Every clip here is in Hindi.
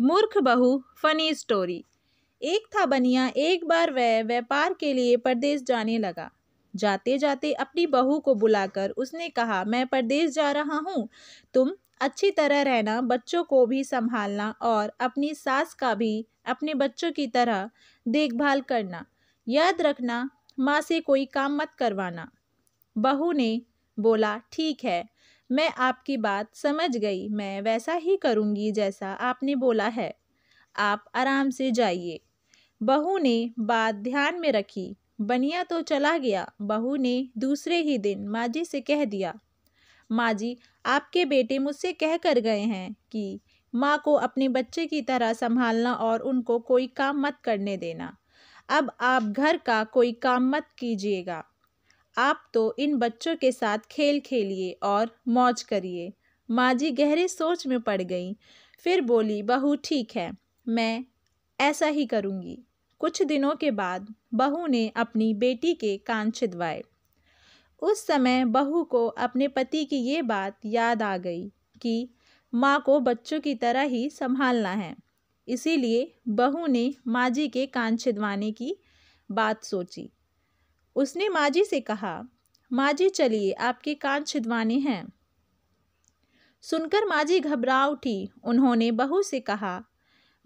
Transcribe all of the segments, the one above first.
मूर्ख बहू फनी स्टोरी एक था बनिया एक बार वह व्यापार के लिए परदेश जाने लगा जाते जाते अपनी बहू को बुलाकर उसने कहा मैं परदेश जा रहा हूँ तुम अच्छी तरह रहना बच्चों को भी संभालना और अपनी सास का भी अपने बच्चों की तरह देखभाल करना याद रखना माँ से कोई काम मत करवाना बहू ने बोला ठीक है मैं आपकी बात समझ गई मैं वैसा ही करूँगी जैसा आपने बोला है आप आराम से जाइए बहू ने बात ध्यान में रखी बनिया तो चला गया बहू ने दूसरे ही दिन माँ जी से कह दिया माँ जी आपके बेटे मुझसे कह कर गए हैं कि माँ को अपने बच्चे की तरह संभालना और उनको कोई काम मत करने देना अब आप घर का कोई काम मत कीजिएगा आप तो इन बच्चों के साथ खेल खेलिए और मौज करिए माँ जी गहरे सोच में पड़ गईं फिर बोली बहू ठीक है मैं ऐसा ही करूँगी कुछ दिनों के बाद बहू ने अपनी बेटी के कान छिदवाए उस समय बहू को अपने पति की ये बात याद आ गई कि माँ को बच्चों की तरह ही संभालना है इसीलिए बहू ने माँ जी के कान छिदवाने की बात सोची उसने माजी से कहा माजी चलिए आपके कान छिदवाने हैं सुनकर माजी घबरा उठी उन्होंने बहू से कहा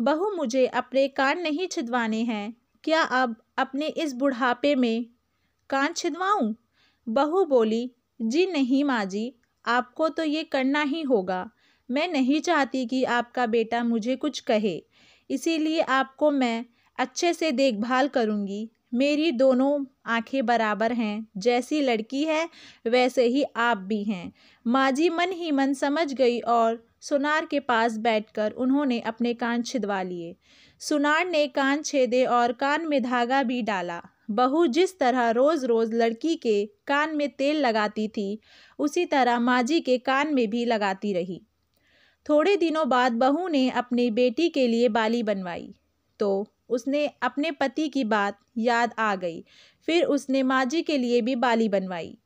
बहू मुझे अपने कान नहीं छिदवाने हैं क्या अब अपने इस बुढ़ापे में कान छिदवाऊं? बहू बोली जी नहीं माँ जी आपको तो ये करना ही होगा मैं नहीं चाहती कि आपका बेटा मुझे कुछ कहे इसीलिए आपको मैं अच्छे से देखभाल करूँगी मेरी दोनों आँखें बराबर हैं जैसी लड़की है वैसे ही आप भी हैं माँ जी मन ही मन समझ गई और सुनार के पास बैठकर उन्होंने अपने कान छिदवा लिए सुनार ने कान छेदे और कान में धागा भी डाला बहू जिस तरह रोज़ रोज़ लड़की के कान में तेल लगाती थी उसी तरह माँ जी के कान में भी लगाती रही थोड़े दिनों बाद बहू ने अपनी बेटी के लिए बाली बनवाई तो उसने अपने पति की बात याद आ गई फिर उसने माँ जी के लिए भी बाली बनवाई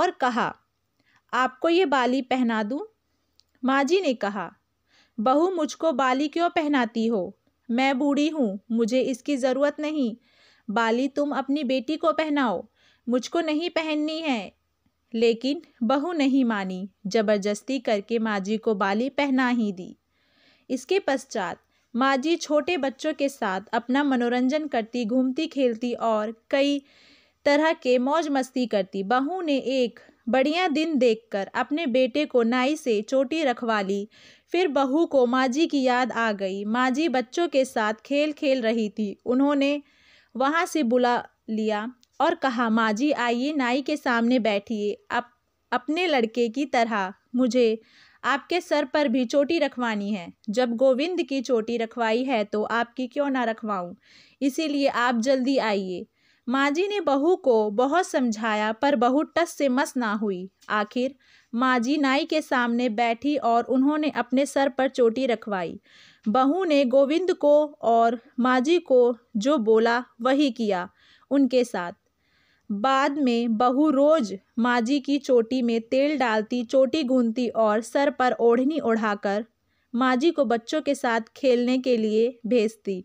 और कहा आपको ये बाली पहना दूँ माँ जी ने कहा बहू मुझको बाली क्यों पहनाती हो मैं बूढ़ी हूँ मुझे इसकी ज़रूरत नहीं बाली तुम अपनी बेटी को पहनाओ मुझको नहीं पहननी है लेकिन बहू नहीं मानी जबरदस्ती करके माँ जी को बाली पहना ही दी इसके पश्चात माँ जी छोटे बच्चों के साथ अपना मनोरंजन करती घूमती खेलती और कई तरह के मौज मस्ती करती बहू ने एक बढ़िया दिन देखकर अपने बेटे को नाई से चोटी रखवा ली फिर बहू को माँ जी की याद आ गई माँ जी बच्चों के साथ खेल खेल रही थी उन्होंने वहाँ से बुला लिया और कहा माँ जी आइए नाई के सामने बैठिए अप, अपने लड़के की तरह मुझे आपके सर पर भी चोटी रखवानी है जब गोविंद की चोटी रखवाई है तो आपकी क्यों ना रखवाऊँ इसीलिए आप जल्दी आइए माँ जी ने बहू को बहुत समझाया पर बहू टस से मस ना हुई आखिर माँ जी नाई के सामने बैठी और उन्होंने अपने सर पर चोटी रखवाई बहू ने गोविंद को और माँ जी को जो बोला वही किया उनके साथ बाद में बहू रोज माजी की चोटी में तेल डालती चोटी गूंथती और सर पर ओढ़नी ओढ़ाकर माजी को बच्चों के साथ खेलने के लिए भेजती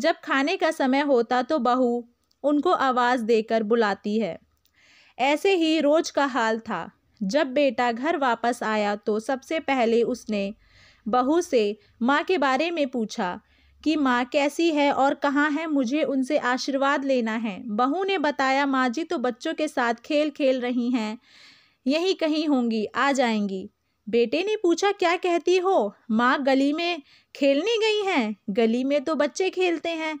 जब खाने का समय होता तो बहू उनको आवाज़ देकर बुलाती है ऐसे ही रोज का हाल था जब बेटा घर वापस आया तो सबसे पहले उसने बहू से माँ के बारे में पूछा कि माँ कैसी है और कहाँ है मुझे उनसे आशीर्वाद लेना है बहू ने बताया माँ जी तो बच्चों के साथ खेल खेल रही हैं यहीं कहीं होंगी आ जाएंगी बेटे ने पूछा क्या कहती हो माँ गली में खेलने गई हैं गली में तो बच्चे खेलते हैं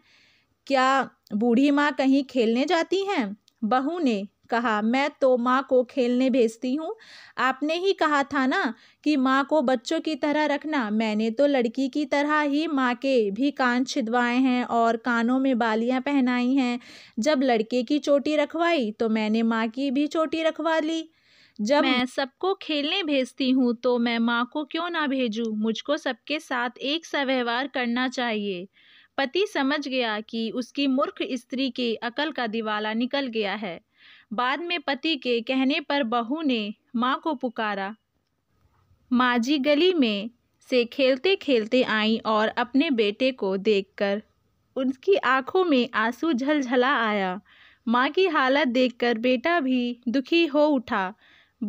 क्या बूढ़ी माँ कहीं खेलने जाती हैं बहू ने कहा मैं तो माँ को खेलने भेजती हूँ आपने ही कहा था ना कि माँ को बच्चों की तरह रखना मैंने तो लड़की की तरह ही माँ के भी कान छिदवाए हैं और कानों में बालियाँ पहनाई हैं जब लड़के की चोटी रखवाई तो मैंने माँ की भी चोटी रखवा ली जब मैं सबको खेलने भेजती हूँ तो मैं माँ को क्यों ना भेजूँ मुझको सबके साथ एक सा व्यवहार करना चाहिए पति समझ गया कि उसकी मूर्ख स्त्री के अकल का दिवाला निकल गया है बाद में पति के कहने पर बहू ने माँ को पुकारा माजी गली में से खेलते खेलते आई और अपने बेटे को देखकर उनकी आंखों में आंसू झलझला आया माँ की हालत देखकर बेटा भी दुखी हो उठा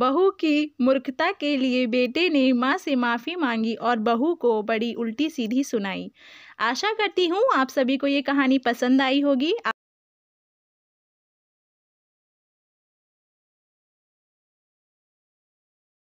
बहू की मूर्खता के लिए बेटे ने माँ से माफ़ी मांगी और बहू को बड़ी उल्टी सीधी सुनाई आशा करती हूँ आप सभी को ये कहानी पसंद आई होगी